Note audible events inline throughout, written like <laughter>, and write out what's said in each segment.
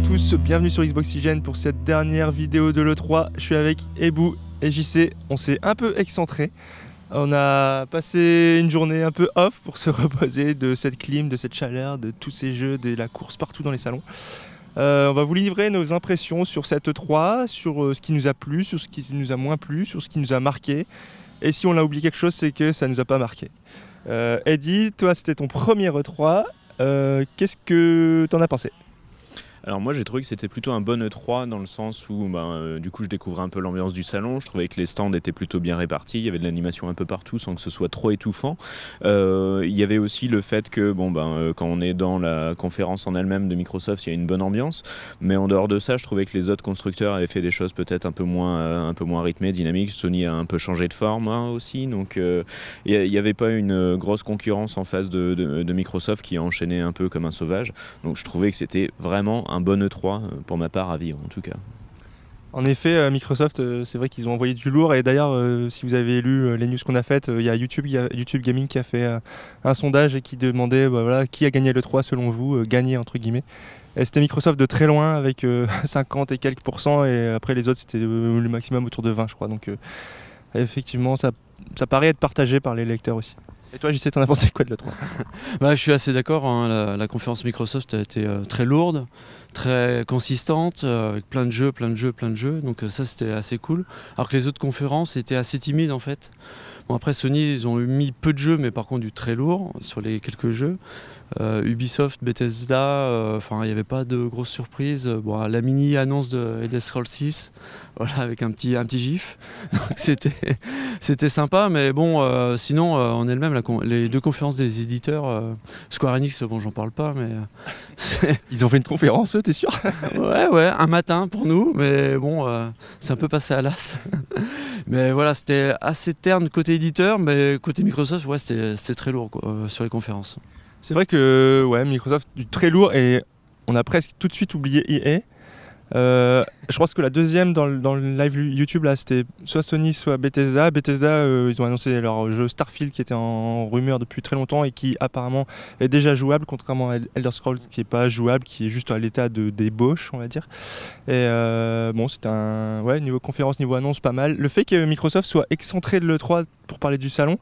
à tous, bienvenue sur Xboxygène pour cette dernière vidéo de l'E3. Je suis avec Ebou et JC, on s'est un peu excentré. On a passé une journée un peu off pour se <laughs> reposer de cette clim, de cette chaleur, de tous ces jeux, de la course partout dans les salons. Euh, on va vous livrer nos impressions sur cette E3, sur euh, ce qui nous a plu, sur ce qui nous a moins plu, sur ce qui nous a marqué. Et si on a oublié quelque chose, c'est que ça nous a pas marqué. Euh, Eddie, toi c'était ton premier E3. Euh, qu'est-ce que t'en as pensé alors moi j'ai trouvé que c'était plutôt un bon E3 dans le sens où ben, euh, du coup je découvrais un peu l'ambiance du salon, je trouvais que les stands étaient plutôt bien répartis, il y avait de l'animation un peu partout sans que ce soit trop étouffant. Euh, il y avait aussi le fait que bon ben euh, quand on est dans la conférence en elle-même de Microsoft, il y a une bonne ambiance, mais en dehors de ça, je trouvais que les autres constructeurs avaient fait des choses peut-être un peu moins un peu moins rythmées, dynamiques. Sony a un peu changé de forme hein, aussi, donc il n'y avait pas une grosse concurrence en face de, de Microsoft qui a enchaîné un peu comme un sauvage. Donc je trouvais que c'était vraiment un bon E3 euh, pour ma part à vivre en tout cas. En effet, euh, Microsoft, euh, c'est vrai qu'ils ont envoyé du lourd. Et d'ailleurs, si vous avez lu les news qu'on a faites, il y a YouTube, YouTube Gaming qui a fait un sondage et qui demandait bah, voilà, qui a gagné le 3 selon vous, gagné entre guillemets. Et c'était Microsoft de très loin avec 50 <laughs> et quelques pourcents. Et après, les autres, c'était le maximum autour de 20, je crois. Donc, effectivement, ça, ça paraît être partagé par les lecteurs aussi. Et toi, JC, t'en as pensé quoi de l'E3 <laughs> bah, Je suis assez d'accord. Hein. la, conférence Microsoft a été euh, très lourde, très consistante, euh, avec plein de jeux, plein de jeux, plein de jeux. Donc, euh, ça, c'était assez cool. Alors que les autres conférences étaient assez timides, en fait. Bon, après, Sony, ils ont mis peu de jeux, mais par contre, du très lourd sur les quelques jeux. Euh, Ubisoft, Bethesda, euh, enfin il n'y avait pas de grosses surprises. la mini annonce de Elder Scrolls 6, <laughs> avec un petit, gif. <laughs> <laughs> c'était, sympa, mais bon, euh, sinon on est le même. les deux conférences des éditeurs, Square Enix, bon j'en parle pas, mais ils ont fait une conférence, eux, t'es sûr Ouais, ouais, un matin pour nous, mais bon, c'est un peu passé à l'as. mais voilà, c'était assez terne côté éditeur, mais côté Microsoft, ouais, c'était très lourd sur les conférences. C'est vrai que ouais, Microsoft, du très lourd, et on a presque tout de suite oublié EA. Euh, je pense que la deuxième dans le, live YouTube, là, c'était soit Sony, soit Bethesda. Bethesda, euh, ils ont annoncé leur jeu Starfield qui était en rumeur depuis très longtemps et qui apparemment est déjà jouable, contrairement à Elder Scrolls qui n'est pas jouable, qui est juste à l'état de débauche, on va dire. Et euh, bon, c'est un. Ouais, niveau conférence, niveau annonce, pas mal. Le fait que Microsoft soit excentré de l'E3 pour parler du salon,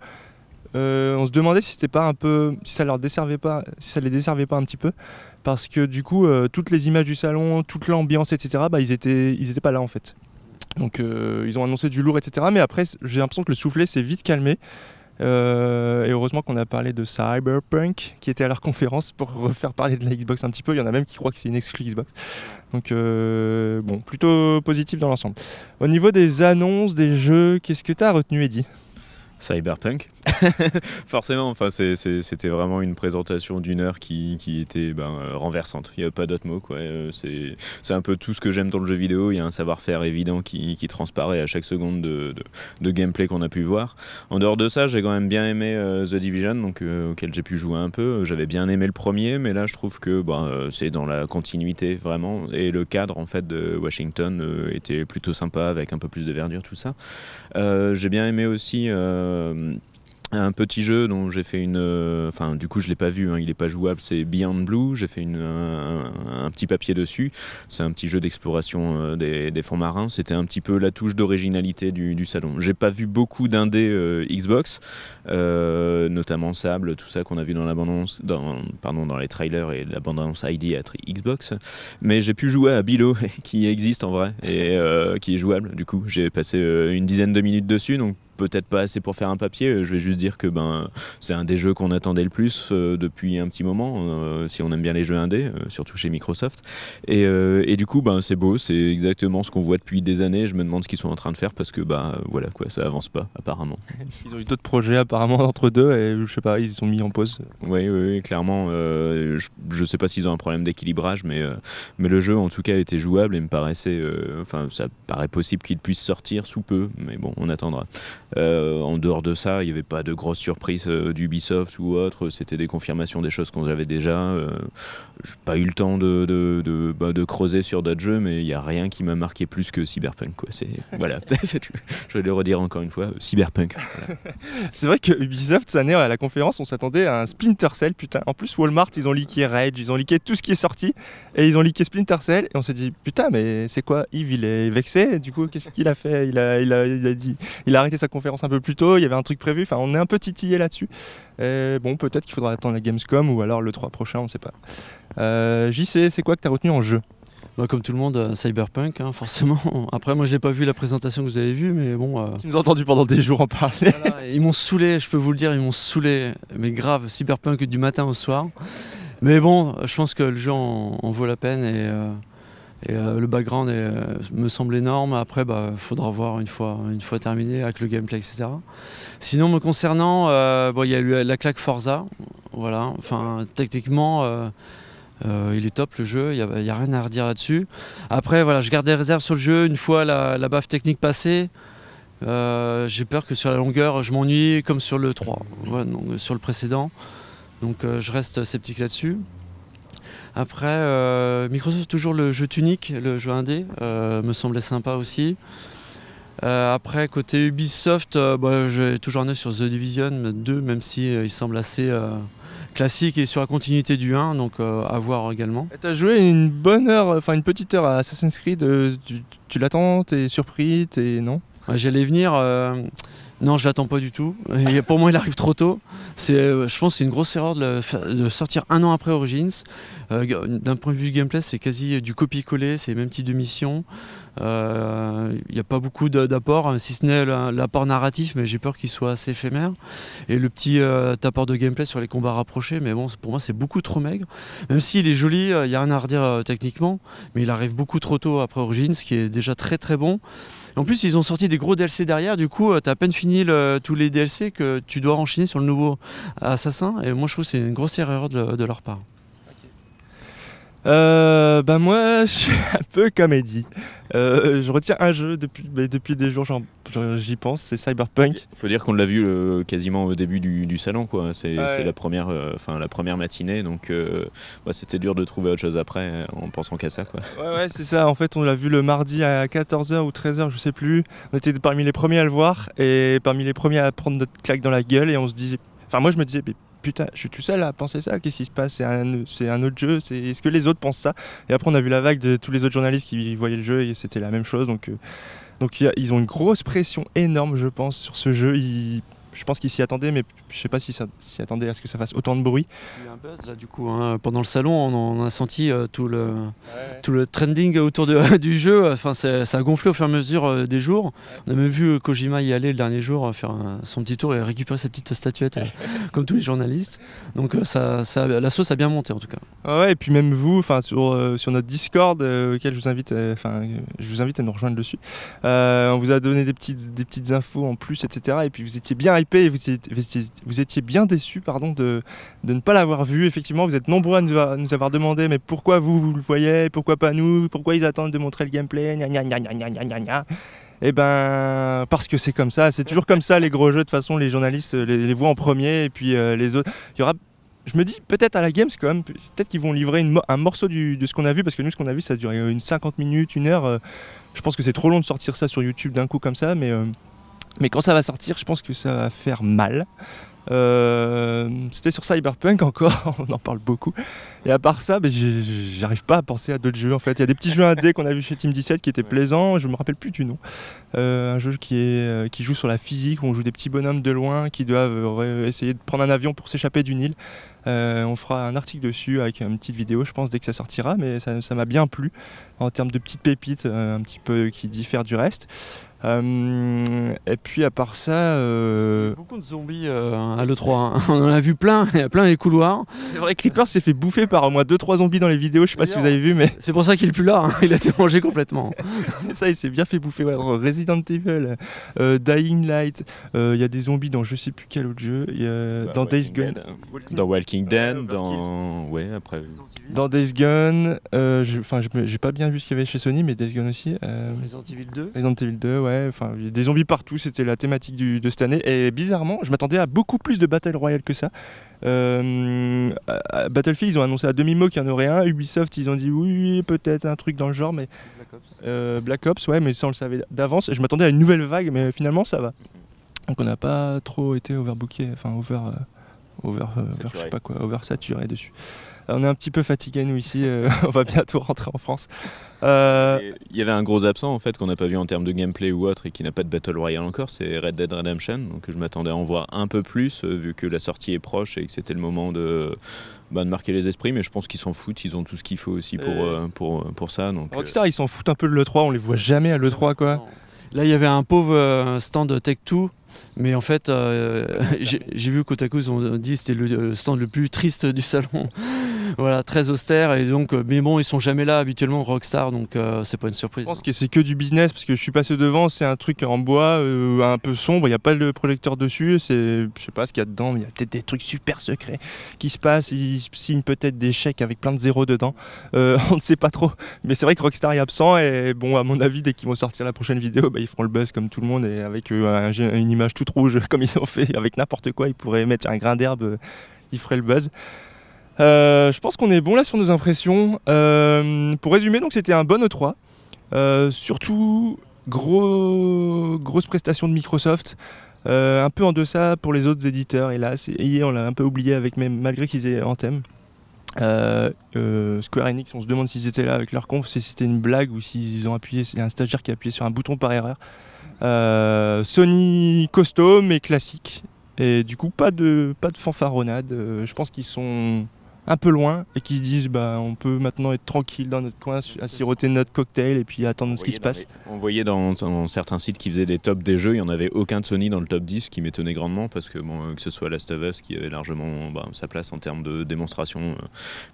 euh, on se demandait si c'était pas un peu, si ça leur desservait pas, si ça les desservait pas un petit peu, parce que du coup, euh, toutes les images du salon, toute l'ambiance, etc. Bah, ils étaient, ils pas là en fait. Donc, euh, ils ont annoncé du lourd, etc. Mais après, j'ai l'impression que le soufflet s'est vite calmé. et heureusement qu'on a parlé de Cyberpunk qui était à leur conférence pour refaire parler de la Xbox un petit peu. Il y en a même qui croient que c'est une exclue Xbox. Donc bon, plutôt positif dans l'ensemble. Au niveau des annonces des jeux, qu'est-ce que tu as retenu, Eddie Cyberpunk. <laughs> Forcément, enfin, c'était vraiment une présentation d'une heure qui, qui était ben, euh, renversante. Il n'y a pas d'autre mot. Euh, c'est un peu tout ce que j'aime dans le jeu vidéo. Il y a un savoir-faire évident qui, qui, transparaît à chaque seconde de, de, gameplay qu'on a pu voir. En dehors de ça, j'ai quand même bien aimé euh, The Division, donc, auquel j'ai pu jouer un peu. J'avais bien aimé le premier, mais là, je trouve que ben, c'est dans la continuité vraiment. Et le cadre en fait, de Washington était plutôt sympa avec un peu plus de verdure, tout ça. j'ai bien aimé aussi. Euh, un petit jeu dont j'ai fait une. Euh, enfin, du coup, je l'ai pas vu, hein, il est pas jouable, c'est Beyond Blue. J'ai fait une, un, petit papier dessus. C'est un petit jeu d'exploration euh, des, fonds marins. C'était un petit peu la touche d'originalité du, du, salon. J'ai pas vu beaucoup d'indés euh, Xbox, notamment Sable, tout ça qu'on a vu dans dans, pardon, dans les trailers et l'abondance ID à Xbox. Mais j'ai pu jouer à Bilo, <laughs> qui existe en vrai et qui est jouable. Du coup, j'ai passé une dizaine de minutes dessus, donc peut-être pas assez pour faire un papier. Euh, je vais juste dire que ben, c'est un des jeux qu'on attendait le plus euh, depuis un petit moment, euh, si on aime bien les jeux indés, surtout chez Microsoft. Et, et du coup, ben, c'est beau, c'est exactement ce qu'on voit depuis des années. Je me demande ce qu'ils sont en train de faire parce que ben, voilà, quoi, ça avance pas, apparemment. <laughs> ils ont eu d'autres projets, apparemment, entre deux, et je sais pas, ils se sont mis en pause. Oui, clairement. je, ne sais pas s'ils ont un problème d'équilibrage, mais, mais le jeu, en tout cas, était jouable et me paraissait. Enfin, ça paraît possible qu'il puisse sortir sous peu, mais bon, on attendra. Euh, en dehors de ça, il n'y avait pas de grosses surprises euh, d'Ubisoft ou autre. C'était des confirmations des choses qu'on avait déjà. Euh, j'ai pas eu le temps de, de, bah, creuser sur d'autres jeux, mais il n'y a rien qui m'a marqué plus que Cyberpunk. Quoi. C'est, <laughs> voilà, <laughs> je vais le redire encore une fois, Cyberpunk. <laughs> C'est vrai que Ubisoft, cette année, à la conférence, on s'attendait à un Splinter Cell, putain. En plus, Walmart, ils ont liqué Rage, ils ont liqué tout ce qui est sorti, et ils ont liqué Splinter Cell, et on s'est dit, putain, mais c'est quoi Yves, il est vexé, du coup, qu'est-ce qu'il a fait il a, a, dit, il a arrêté sa conférence conférence un peu plus tôt, il y avait un truc prévu, enfin on est un peu titillé là-dessus. bon, peut-être qu'il faudra attendre la Gamescom ou alors le 3 prochain, on sait pas. Euh, JC, c'est quoi que tu as retenu en jeu bah, comme tout le monde, euh, Cyberpunk, hein, forcément. <laughs> Après, moi, je n'ai pas vu la présentation que vous avez vue, mais bon. Euh, tu nous as entendu pendant des jours en parler. <laughs> ils m'ont saoulé, je peux vous le dire, ils m'ont saoulé. Mais grave, Cyberpunk du matin au soir. Mais bon, je pense que le jeu en, vaut la peine et. Euh, le background euh, me semble énorme. Après, il bah, faudra voir une fois, terminé avec le gameplay, etc. Sinon, me concernant, euh, il y a eu la claque Forza. Enfin, techniquement, il est top le jeu. Il n'y a, rien à redire là-dessus. Après, je garde des réserves sur le jeu. Une fois la, baffe technique passée, j'ai peur que sur la longueur, je m'ennuie comme sur le 3, sur le précédent. Donc, je reste sceptique là-dessus. Après, euh, Microsoft, toujours le jeu tunique, le jeu indé, euh, me semblait sympa aussi. Euh, après, côté Ubisoft, euh, bah, j'ai toujours un œil sur The Division 2, même si il semble assez classique et sur la continuité du 1, donc à voir également. Tu as joué une bonne heure, enfin une petite heure à Assassin's Creed, tu, tu es t'es surpris, t'es non J'allais venir. Non, je l'attends pas du tout. pour moi, il arrive trop tôt. C'est, euh, je pense, c'est une grosse erreur de, sortir un an après Origins. Euh, d'un point de vue gameplay, c'est quasi euh, du copier-coller, c'est les mêmes types de missions. Il n'y a pas beaucoup d'apports, hein, si ce n'est l'apport narratif, mais j'ai peur qu'il soit assez éphémère. Et le petit apport de gameplay sur les combats rapprochés, mais bon, pour moi, c'est beaucoup trop maigre. Même s'il est joli, il n'y a rien à redire techniquement, mais il arrive beaucoup trop tôt après Origins, ce qui est déjà très très bon. En plus, ils ont sorti des gros DLC derrière. Du coup, euh, t'as à peine fini tous les DLC que tu dois enchaîner sur le nouveau Assassin. Et moi, je trouve que c'est une grosse erreur de leur part euh, ben moi, <laughs> je suis un peu comédie. Euh, je retiens un jeu depuis, depuis des jours, j'y pense, c'est Cyberpunk. Faut dire qu'on l'a vu euh, quasiment au début du, salon, quoi. C'est la première, euh, enfin la première matinée, donc c'était dur de trouver autre chose après en pensant qu'à ça, quoi. Ouais, ouais, c'est ça. En fait, on l'a vu le mardi à 14h ou 13h, je sais plus. On était parmi les premiers à le voir et parmi les premiers à prendre notre claque dans la gueule et on se disait, enfin moi je me disais, putain, je suis tout seul à penser ça, qu'est-ce qui se passe C'est un, autre jeu, c'est, est-ce que les autres pensent ça Et après, on a vu la vague de tous les autres journalistes qui voyaient le jeu et c'était la même chose. Donc, euh, ils ont une grosse pression énorme, je pense, sur ce jeu je pense qu'ils s'y attendaient, mais je sais pas s'ils s'y attendaient à ce que ça fasse autant de bruit. Il y a un buzz là du coup. Hein. Pendant le salon, on, a senti euh, tout, le, tout le trending autour <laughs> du jeu. Enfin, ça a gonflé au fur et à mesure euh, des jours. On a même vu euh, Kojima y aller le dernier jour, faire son petit tour et récupérer sa petite statuette, <laughs> comme tous les journalistes. Donc ça, ça, la sauce a bien monté en tout cas. Ah ouais, et puis même vous, enfin sur, sur notre Discord, auquel je vous invite, enfin je vous invite à nous rejoindre dessus. on vous a donné des petites, des petites infos en plus, etc. Et puis vous étiez bien hype et vous étiez, vous étiez bien déçu pardon, de, de, ne pas l'avoir vu. Effectivement, vous êtes nombreux à nous, avoir demandé mais pourquoi vous, le voyez, pourquoi pas nous, pourquoi ils attendent de montrer le gameplay, gna gna gna gna gna gna gna. Eh ben, parce que c'est comme ça, c'est toujours comme ça les gros jeux. De toute façon, les journalistes euh, les, voient en premier et puis euh, les autres. Il y aura je me dis peut-être à la quand même. peut-être qu'ils vont livrer un morceau du, de ce qu'on a vu, parce que nous, ce qu'on a vu, ça a duré une 50 minutes, une heure. Euh. je pense que c'est trop long de sortir ça sur YouTube d'un coup comme ça, mais mais quand ça va sortir, je pense que ça va faire mal. Euh, c'était sur Cyberpunk encore, <laughs> on en parle beaucoup. Et à part ça, ben, j'arrive pas à penser à d'autres jeux en fait. Il y a des petits jeux indés <laughs> qu'on a vu chez Team 17 qui étaient plaisants, je me rappelle plus du nom. Euh, un jeu euh, qui, joue sur la physique, où on joue des petits bonhommes de loin qui doivent essayer de prendre un avion pour s'échapper d'une île. on fera un article dessus avec une petite vidéo, je pense, dès que ça sortira, mais ça m'a bien plu en termes de petites pépites un petit peu qui diffèrent du reste. Euh, et puis à part ça. Euh... Beaucoup de zombies euh, à l'E3. Hein. <laughs> On en a vu plein, y a plein les couloirs. C'est vrai, Creeper s'est fait bouffer par au moins 2-3 zombies dans les vidéos, je sais pas si vous avez vu, mais. C'est pour ça qu'il est plus là, hein. il a été mangé complètement. <laughs> ça, il s'est bien fait bouffer. Ouais. Resident Evil, euh, Dying Light, il y a des zombies dans je sais plus quel autre jeu, dans Days Gone. Dans Walking Dead, dans. Ouais, après. Dans Days Gone, enfin, j'ai pas bien vu ce qu'il y avait chez Sony, mais Days Gone aussi. Resident Evil 2. Resident Evil 2, ouais ouais. Enfin, des zombies partout, c'était la thématique de cette année. Et bizarrement, je m'attendais à beaucoup plus de Battle Royale que ça. Euh, Battlefield, ils ont annoncé à demi-mot qu'il y en aurait un. Ubisoft, ils ont dit oui, peut-être un truc dans le genre, mais. Black Ops. Euh, Black Ops, ouais, mais ça on le savait d'avance. Je m'attendais à une nouvelle vague, mais finalement ça va. Donc on n'a pas trop été overbooké, enfin over. Euh, over, je sais pas quoi, oversaturé dessus on est un petit peu fatigué nous ici, euh, <laughs> on va bientôt rentrer en France. Euh, il y avait un gros absent en fait qu'on n'a pas vu en termes de gameplay ou autre et qui n'a pas de Battle Royale encore, c'est Red Dead Redemption. Donc je m'attendais à en voir un peu plus euh, vu que la sortie est proche et que c'était le moment bah, de, marquer les esprits, mais je pense qu'ils s'en foutent, ils ont tout ce qu'il faut aussi pour, pour, ça. Donc, Rockstar, ils s'en foutent un peu de l'E3, on les voit jamais à l'E3 quoi. Là, il y avait un pauvre stand Tech2, mais en fait, <laughs> j'ai vu qu'au coup, ils ont dit c'était le stand le plus triste du salon voilà, très austère. Et donc, euh, mais bon, ils sont jamais là habituellement Rockstar, donc euh, c'est pas une surprise. Je pense hein. que c'est que du business parce que je suis passé devant, c'est un truc en bois, euh, un peu sombre, il n'y a pas le projecteur dessus. C'est, je sais pas ce qu'il y a dedans, mais il y a peut-être des trucs super secrets qui se passent. Ils signent peut-être des chèques avec plein de zéros dedans. <laughs> on ne sait pas trop. Mais c'est vrai que Rockstar est absent et bon, à mon avis, dès qu'ils vont sortir la prochaine vidéo, bah, ils feront le buzz comme tout le monde et avec une image toute rouge <laughs> comme ils ont fait avec n'importe quoi, ils pourraient mettre un grain d'herbe, ils feraient le buzz. Euh, je pense qu'on est bon là sur nos impressions. Euh, pour résumer, donc c'était un bon E3. Euh, surtout, grosse prestation de Microsoft. un peu en deçà pour les autres éditeurs, hélas. c'est on l'a un peu oublié avec même, malgré qu'ils aient en thème. Square Enix, on se demande s'ils étaient là avec leur conf, si c'était une blague ou s'ils ont appuyé, il y a un stagiaire qui a appuyé sur un bouton par erreur. Sony costaud mais classique. Et du coup, pas de, pas de fanfaronnade. je pense qu'ils sont un peu loin et qui se disent bah on peut maintenant être tranquille dans notre coin à siroter notre cocktail et puis attendre ce qui se passe. On voyait dans, certains sites qui faisaient des tops des jeux, il n'y en avait aucun de Sony dans le top 10 qui m'étonnait grandement parce que bon, euh, que ce soit Last of Us qui avait largement bah, sa place en termes de démonstration euh,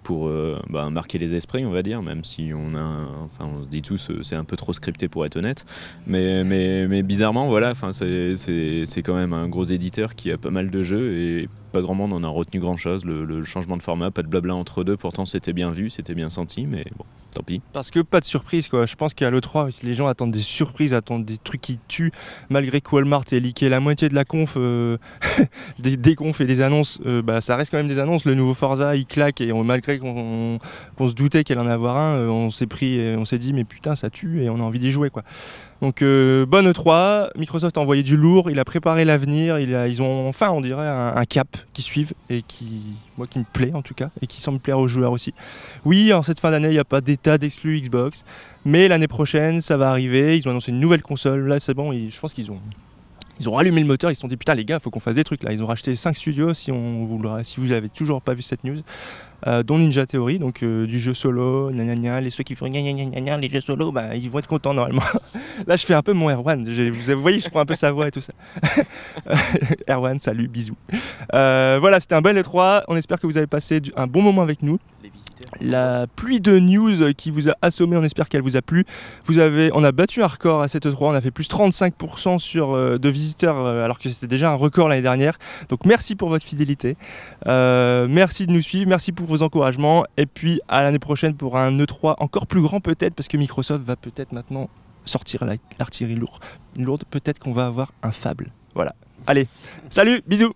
pour euh, bah, marquer les esprits on va dire, même si on a enfin on se dit tous c'est un peu trop scripté pour être honnête. Mais, mais, mais bizarrement voilà, c'est quand même un gros éditeur qui a pas mal de jeux et pas grand monde en a retenu grand chose. Le, changement de format, pas de blabla entre deux. Pourtant, c'était bien vu, c'était bien senti, mais bon, tant pis. Parce que pas de surprise, quoi. Je pense qu'à l'E3, les gens attendent des surprises, attendent des trucs qui tuent. Malgré que Walmart ait liqué la moitié de la conf, euh, <laughs> des, confs et des annonces, euh, bah, ça reste quand même des annonces. Le nouveau Forza, il claque et on, malgré qu'on se doutait qu'elle en avoir un, euh, on s'est pris, on s'est dit, mais putain, ça tue et on a envie d'y jouer, quoi. Donc euh, bonne 3 e Microsoft a envoyé du lourd, il a préparé l'avenir, il ils ont enfin on dirait un, cap qui suivent et qui moi qui me plaît en tout cas et qui semble plaire aux joueurs aussi. Oui, en cette fin d'année, il n'y a pas d'état d'exclus Xbox, mais l'année prochaine, ça va arriver, ils ont annoncé une nouvelle console, là c'est bon, je pense qu'ils ont ils ont rallumé le moteur, ils se sont dit putain les gars, faut qu'on fasse des trucs là. Ils ont racheté 5 studios si, on si vous avez toujours pas vu cette news, euh, dont Ninja Theory, donc euh, du jeu solo, nanana, les ceux qui font nanana, les jeux solo, bah, ils vont être contents normalement. <laughs> là je fais un peu mon Erwan, vous voyez je prends un peu sa voix et tout ça. <laughs> Erwan, salut, bisous. Euh, voilà, c'était un bel étroit, on espère que vous avez passé un bon moment avec nous la pluie de news qui vous a assommé, on espère qu'elle vous a plu. Vous avez, on a battu un record à cette 3 e on a fait plus 35% sur, euh, de visiteurs euh, alors que c'était déjà un record l'année dernière. Donc merci pour votre fidélité, euh, merci de nous suivre, merci pour vos encouragements et puis à l'année prochaine pour un E3 encore plus grand peut-être parce que Microsoft va peut-être maintenant sortir l'artillerie lourde peut-être qu'on va avoir un fable. Voilà. Allez, salut, bisous